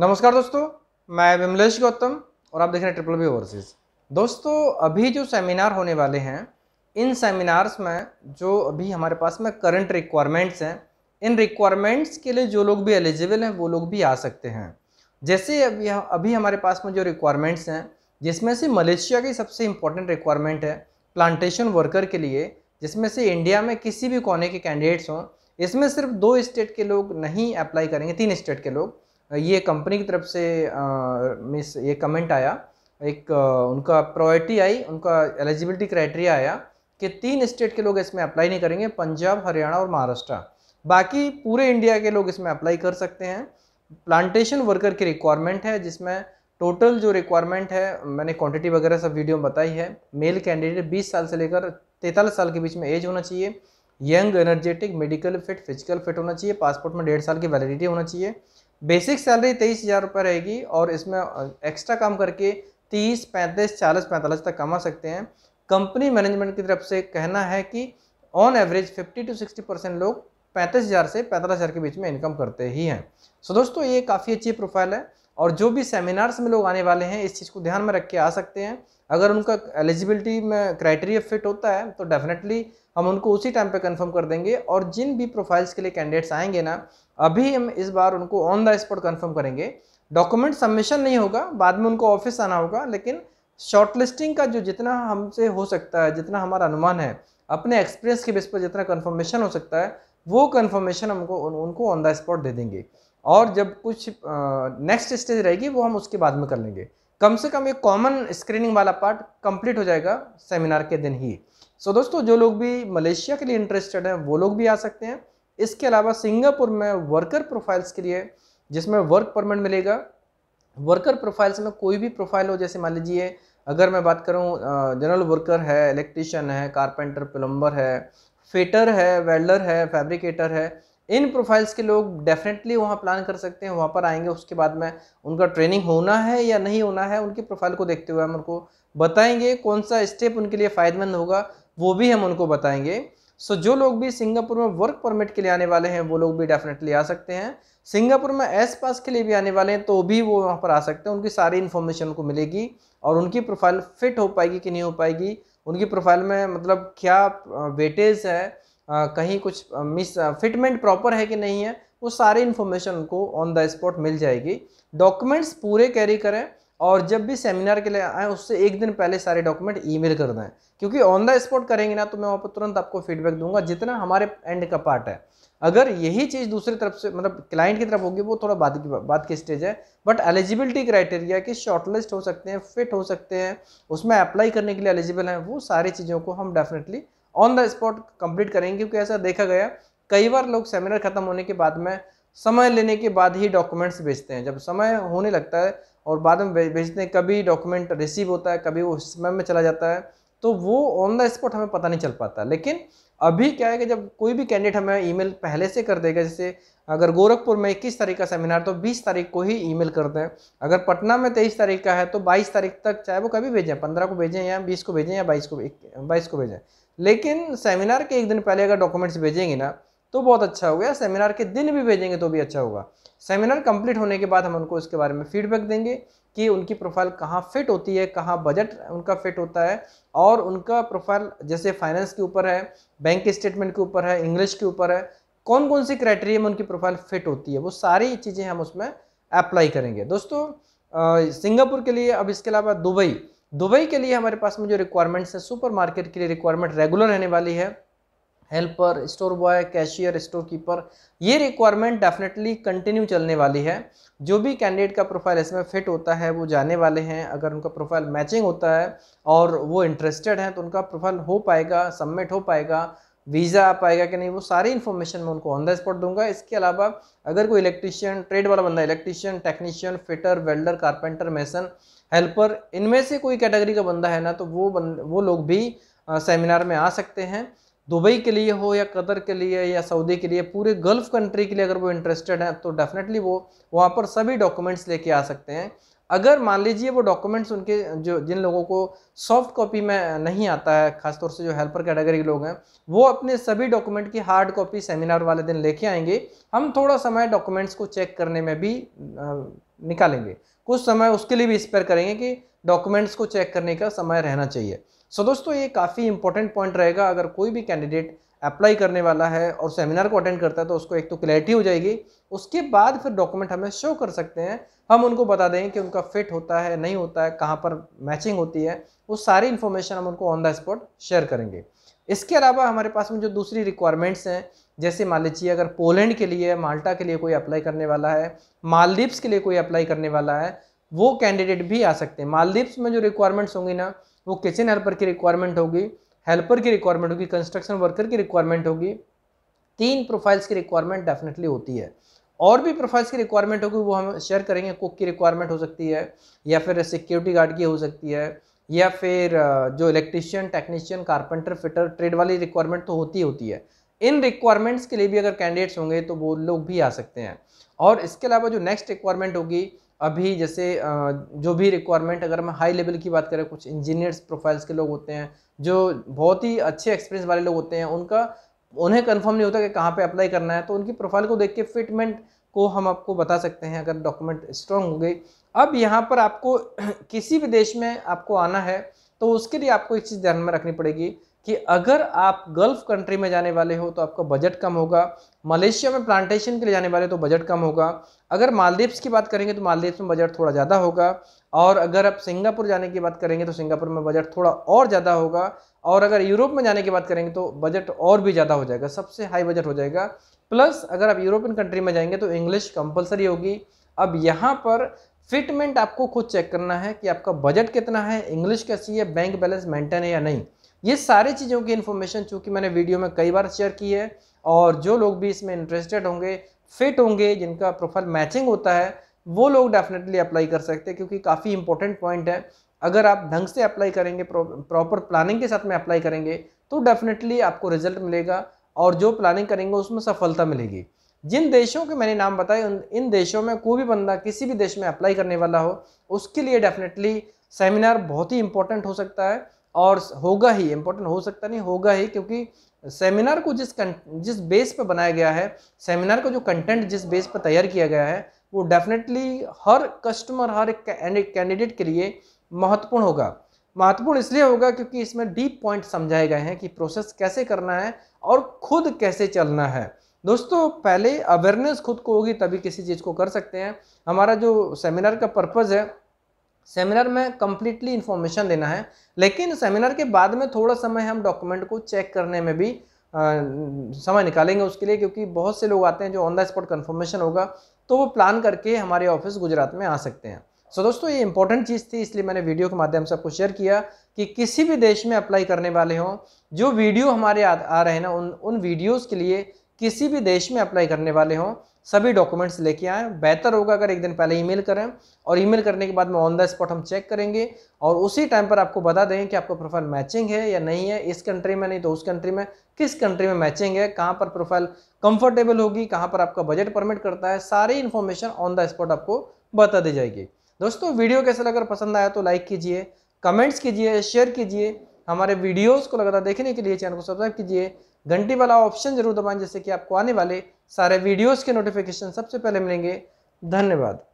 नमस्कार दोस्तों मैं विमलेश गौतम और आप देख रहे हैं ट्रिपल बी ओवरसीज़ दोस्तों अभी जो सेमिनार होने वाले हैं इन सेमिनार्स में जो अभी हमारे पास में करंट रिक्वायरमेंट्स हैं इन रिक्वायरमेंट्स के लिए जो लोग भी एलिजिबल हैं वो लोग भी आ सकते हैं जैसे अभी अभी हमारे पास में जो रिक्वायरमेंट्स हैं जिसमें से मलेशिया की सबसे इम्पोर्टेंट रिक्वायरमेंट है प्लांटेशन वर्कर के लिए जिसमें से इंडिया में किसी भी कोने के कैंडिडेट्स हों इसमें सिर्फ दो स्टेट के लोग नहीं अप्लाई करेंगे तीन स्टेट के लोग ये कंपनी की तरफ से मिस ये कमेंट आया एक उनका प्रायोरिटी आई उनका एलिजिबिलिटी क्राइटेरिया आया कि तीन स्टेट के लोग इसमें अप्लाई नहीं करेंगे पंजाब हरियाणा और महाराष्ट्र बाकी पूरे इंडिया के लोग इसमें अप्लाई कर सकते हैं प्लांटेशन वर्कर की रिक्वायरमेंट है जिसमें टोटल जो रिक्वायरमेंट है मैंने क्वांटिटी वगैरह सब वीडियो में बताई है मेल कैंडिडेट 20 साल से लेकर तैंतालीस साल के बीच में एज होना चाहिए young energetic medical fit physical fit होना चाहिए पासपोर्ट में डेढ़ साल की वैलिडिटी होना चाहिए बेसिक सैलरी तेईस हज़ार रुपये रहेगी और इसमें एक्स्ट्रा काम करके तीस पैंतीस चालीस पैंतालीस तक कमा सकते हैं कंपनी मैनेजमेंट की तरफ से कहना है कि on average fifty to sixty percent लोग पैंतीस हज़ार से पैंतालीस हज़ार के बीच में इनकम करते ही हैं सो दोस्तों ये काफ़ी अच्छी प्रोफाइल है और जो भी सेमिनार्स में लोग आने वाले हैं इस चीज़ को ध्यान में रख के आ सकते हैं अगर उनका एलिजिबिलिटी में क्राइटेरिया फिट होता है तो डेफिनेटली हम उनको उसी टाइम पे कंफर्म कर देंगे और जिन भी प्रोफाइल्स के लिए कैंडिडेट्स आएंगे ना अभी हम इस बार उनको ऑन द स्पॉट कंफर्म करेंगे डॉक्यूमेंट सबमिशन नहीं होगा बाद में उनको ऑफिस आना होगा लेकिन शॉर्टलिस्टिंग का जो जितना हमसे हो सकता है जितना हमारा अनुमान है अपने एक्सपीरियंस के बेस पर जितना कन्फर्मेशन हो सकता है वो कन्फर्मेशन हमको उनको ऑन द स्पॉट दे देंगे और जब कुछ नेक्स्ट स्टेज रहेगी वो हम उसके बाद में कर लेंगे कम से कम एक कॉमन स्क्रीनिंग वाला पार्ट कंप्लीट हो जाएगा सेमिनार के दिन ही सो so, दोस्तों जो लोग भी मलेशिया के लिए इंटरेस्टेड हैं वो लोग भी आ सकते हैं इसके अलावा सिंगापुर में वर्कर प्रोफाइल्स के लिए जिसमें वर्क परमिट मिलेगा वर्कर प्रोफाइल्स में कोई भी प्रोफाइल हो जैसे मान लीजिए अगर मैं बात करूँ जनरल वर्कर है इलेक्ट्रिशियन है कारपेंटर प्लम्बर है फेटर है वेल्डर है फैब्रिकेटर है इन प्रोफाइल्स के लोग डेफिनेटली वहाँ प्लान कर सकते हैं वहाँ पर आएंगे उसके बाद में उनका ट्रेनिंग होना है या नहीं होना है उनकी प्रोफाइल को देखते हुए हम उनको बताएंगे कौन सा स्टेप उनके लिए फ़ायदेमंद होगा वो भी हम उनको बताएंगे सो जो लोग भी सिंगापुर में वर्क परमिट के लिए आने वाले हैं वो लोग भी डेफिनेटली आ सकते हैं सिंगापुर में एस पास के लिए भी आने वाले हैं तो भी वो वहाँ पर आ सकते हैं उनकी सारी इन्फॉर्मेशन उनको मिलेगी और उनकी प्रोफाइल फिट हो पाएगी कि नहीं हो पाएगी उनकी प्रोफाइल में मतलब क्या वेटेज है कहीं कुछ मिस फिटमेंट प्रॉपर है कि नहीं है वो सारी इन्फॉर्मेशन उनको ऑन द स्पॉट मिल जाएगी डॉक्यूमेंट्स पूरे कैरी करें और जब भी सेमिनार के लिए आए उससे एक दिन पहले सारे डॉक्यूमेंट ईमेल कर दें क्योंकि ऑन द स्पॉट करेंगे ना तो मैं वहाँ पर तुरंत आपको फीडबैक दूंगा जितना हमारे एंड का पार्ट है अगर यही चीज़ दूसरी तरफ से मतलब क्लाइंट की तरफ होगी वो थोड़ा बाद की बाद की स्टेज है बट एलिजिबिलिटी क्राइटेरिया की शॉर्टलिस्ट हो सकते हैं फिट हो सकते हैं उसमें अप्लाई करने के लिए एलिजिबल हैं वो सारी चीज़ों को हम definitely on the spot complete करेंगे क्योंकि ऐसा देखा गया कई बार लोग सेमिनार ख़त्म होने के बाद में समय लेने के बाद ही डॉक्यूमेंट्स भेजते हैं जब समय होने लगता है और बाद में भेजते हैं कभी डॉक्यूमेंट रिसीव होता है कभी वो समय में चला जाता है तो वो ऑन द स्पॉट हमें पता नहीं चल पाता लेकिन अभी क्या है कि जब कोई भी कैंडिडेट हमें ईमेल पहले से कर देगा जैसे अगर गोरखपुर में इक्कीस तारीख का सेमिनार तो बीस तारीख को ही ईमेल कर दें अगर पटना में तेईस तारीख का है तो बाईस तारीख तक चाहे वो कभी भेजें पंद्रह को भेजें या बीस को भेजें या बाईस को बाईस को भेजें लेकिन सेमिनार के एक दिन पहले अगर डॉक्यूमेंट्स भेजेंगे ना तो बहुत अच्छा होगा सेमिनार के दिन भी भेजेंगे तो भी अच्छा होगा सेमिनार कंप्लीट होने के बाद हम उनको इसके बारे में फीडबैक देंगे कि उनकी प्रोफाइल कहाँ फिट होती है कहाँ बजट उनका फिट होता है और उनका प्रोफाइल जैसे फाइनेंस के ऊपर है बैंक स्टेटमेंट के ऊपर है इंग्लिश के ऊपर है कौन कौन सी क्राइटेरिया में उनकी प्रोफाइल फिट होती है वो सारी चीज़ें हम उसमें अप्लाई करेंगे दोस्तों सिंगापुर के लिए अब इसके अलावा दुबई दुबई के लिए हमारे पास में जो रिक्वायरमेंट्स हैं सुपरमार्केट के लिए रिक्वायरमेंट रेगुलर रहने वाली है helper store boy cashier store keeper ये रिक्वायरमेंट डेफिनेटली कंटिन्यू चलने वाली है जो भी कैंडिडेट का प्रोफाइल इसमें फिट होता है वो जाने वाले हैं अगर उनका प्रोफाइल मैचिंग होता है और वो इंटरेस्टेड हैं तो उनका प्रोफाइल हो पाएगा सबमिट हो पाएगा वीज़ा आ पाएगा कि नहीं वो सारी इन्फॉर्मेशन मैं उनको ऑन द स्पॉट दूंगा इसके अलावा अगर कोई इलेक्ट्रिशियन ट्रेड वाला बंदा electrician technician fitter welder carpenter mason helper इनमें से कोई कैटेगरी का बंदा है ना तो वो बन, वो लोग भी आ, सेमिनार में आ सकते हैं दुबई के लिए हो या कतर के लिए या सऊदी के लिए पूरे गल्फ़ कंट्री के लिए अगर वो इंटरेस्टेड हैं तो डेफिनेटली वो वहाँ पर सभी डॉक्यूमेंट्स लेके आ सकते हैं अगर मान लीजिए वो डॉक्यूमेंट्स उनके जो जिन लोगों को सॉफ्ट कॉपी में नहीं आता है खासतौर से जो हेल्पर कैटेगरी के लोग हैं वो अपने सभी डॉक्यूमेंट की हार्ड कॉपी सेमिनार वाले दिन लेके आएंगे हम थोड़ा समय डॉक्यूमेंट्स को चेक करने में भी निकालेंगे कुछ समय उसके लिए भी स्पेयर करेंगे कि डॉक्यूमेंट्स को चेक करने का समय रहना चाहिए सो दोस्तों ये काफ़ी इंपॉर्टेंट पॉइंट रहेगा अगर कोई भी कैंडिडेट अप्लाई करने वाला है और सेमिनार को अटेंड करता है तो उसको एक तो क्लैरिटी हो जाएगी उसके बाद फिर डॉक्यूमेंट हमें शो कर सकते हैं हम उनको बता देंगे कि उनका फिट होता है नहीं होता है कहाँ पर मैचिंग होती है वो सारी इन्फॉर्मेशन हम उनको ऑन द स्पॉट शेयर करेंगे इसके अलावा हमारे पास में जो दूसरी रिक्वायरमेंट्स हैं जैसे मान लीजिए अगर पोलैंड के लिए माल्टा के लिए कोई अप्लाई करने वाला है मालदीव्स के लिए कोई अप्लाई करने वाला है वो कैंडिडेट भी आ सकते हैं मालदीव्स में जो रिक्वायरमेंट्स होंगी ना वो किचन हेल्पर की रिक्वायरमेंट होगी हेल्पर की रिक्वायरमेंट होगी कंस्ट्रक्शन वर्कर की रिक्वायरमेंट होगी तीन प्रोफाइल्स की रिक्वायरमेंट डेफिनेटली होती है और भी प्रोफाइल्स की रिक्वायरमेंट होगी वो हम शेयर करेंगे कुक की रिक्वायरमेंट हो सकती है या फिर सिक्योरिटी गार्ड की हो सकती है या फिर जो electrician technician carpenter fitter trade वाली रिक्वायरमेंट तो होती होती है इन रिक्वायरमेंट्स के लिए भी अगर कैंडिडेट्स होंगे तो वो लोग भी आ सकते हैं और इसके अलावा जो नेक्स्ट रिक्वायरमेंट होगी अभी जैसे जो भी रिक्वायरमेंट अगर मैं हाई लेवल की बात करें कुछ इंजीनियर्स प्रोफाइल्स के लोग होते हैं जो बहुत ही अच्छे एक्सपीरियंस वाले लोग होते हैं उनका उन्हें कंफर्म नहीं होता कि कहाँ पे अप्लाई करना है तो उनकी प्रोफाइल को देख के फिटमेंट को हम आपको बता सकते हैं अगर डॉक्यूमेंट स्ट्रांग हो गई अब यहाँ पर आपको किसी भी देश में आपको आना है तो उसके लिए आपको एक चीज़ ध्यान में रखनी पड़ेगी कि अगर आप गल्फ कंट्री में जाने वाले हो तो आपका बजट कम होगा मलेशिया में प्लांटेशन के लिए जाने वाले तो बजट कम होगा अगर मालदीव्स की बात करेंगे तो मालदीव्स में बजट थोड़ा ज़्यादा होगा और अगर आप सिंगापुर जाने की बात करेंगे तो सिंगापुर में बजट थोड़ा और ज़्यादा होगा और अगर यूरोप में जाने की बात करेंगे तो बजट और भी ज़्यादा हो जाएगा सबसे हाई बजट हो जाएगा प्लस अगर आप यूरोपियन कंट्री में जाएंगे तो इंग्लिश कंपलसरी होगी अब यहाँ पर फिटमेंट आपको खुद चेक करना है कि आपका बजट कितना है इंग्लिश कैसी है बैंक बैलेंस मेंटेन है या नहीं ये सारी चीज़ों की इन्फॉर्मेशन चूँकि मैंने वीडियो में कई बार शेयर की है और जो लोग भी इसमें इंटरेस्टेड होंगे फिट होंगे जिनका प्रोफाइल मैचिंग होता है वो लोग डेफिनेटली अप्लाई कर सकते हैं क्योंकि काफ़ी इंपॉर्टेंट पॉइंट है अगर आप ढंग से अप्लाई करेंगे प्रॉपर प्लानिंग के साथ में अप्लाई करेंगे तो डेफिनेटली आपको रिजल्ट मिलेगा और जो प्लानिंग करेंगे उसमें सफलता मिलेगी जिन देशों के मैंने नाम बताए इन देशों में कोई भी बंदा किसी भी देश में अप्लाई करने वाला हो उसके लिए डेफिनेटली सेमिनार बहुत ही इंपॉर्टेंट हो सकता है और होगा ही इम्पोर्टेंट हो सकता नहीं होगा ही क्योंकि सेमिनार को जिस जिस बेस पर बनाया गया है सेमिनार का जो कंटेंट जिस बेस पर तैयार किया गया है वो डेफिनेटली हर कस्टमर हर एक कैंडिडेट के लिए महत्वपूर्ण होगा महत्वपूर्ण इसलिए होगा क्योंकि इसमें डीप पॉइंट समझाए गए हैं कि प्रोसेस कैसे करना है और खुद कैसे चलना है दोस्तों पहले अवेयरनेस खुद को होगी तभी किसी चीज़ को कर सकते हैं हमारा जो सेमिनार का पर्पज़ है सेमिनार में कम्प्लीटली इन्फॉर्मेशन देना है लेकिन सेमिनार के बाद में थोड़ा समय हम डॉक्यूमेंट को चेक करने में भी आ, समय निकालेंगे उसके लिए क्योंकि बहुत से लोग आते हैं जो ऑन द स्पॉट कन्फर्मेशन होगा तो वो प्लान करके हमारे ऑफिस गुजरात में आ सकते हैं सो so, दोस्तों ये इंपॉर्टेंट चीज़ थी इसलिए मैंने वीडियो के माध्यम से आपको शेयर किया कि किसी भी देश में अप्लाई करने वाले हों जो वीडियो हमारे आ, आ रहे हैं ना उन उन वीडियोज़ के लिए किसी भी देश में अप्लाई करने वाले हों सभी डॉक्यूमेंट्स लेके आएँ बेहतर होगा अगर एक दिन पहले ईमेल करें और ईमेल करने के बाद में ऑन द स्पॉट हम चेक करेंगे और उसी टाइम पर आपको बता देंगे कि आपका प्रोफाइल मैचिंग है या नहीं है इस कंट्री में नहीं तो उस कंट्री में किस कंट्री में मैचिंग है कहाँ पर प्रोफाइल कंफर्टेबल होगी कहाँ पर आपका बजट परमिट करता है सारी इन्फॉर्मेशन ऑन द स्पॉट आपको बता दी जाएगी दोस्तों वीडियो कैसा लगा पसंद आया तो लाइक कीजिए कमेंट्स कीजिए शेयर कीजिए हमारे वीडियोज़ को लगातार देखने के लिए चैनल को सब्सक्राइब कीजिए घंटी वाला ऑप्शन जरूर दबाएं जैसे कि आपको आने वाले सारे वीडियोस के नोटिफिकेशन सबसे पहले मिलेंगे धन्यवाद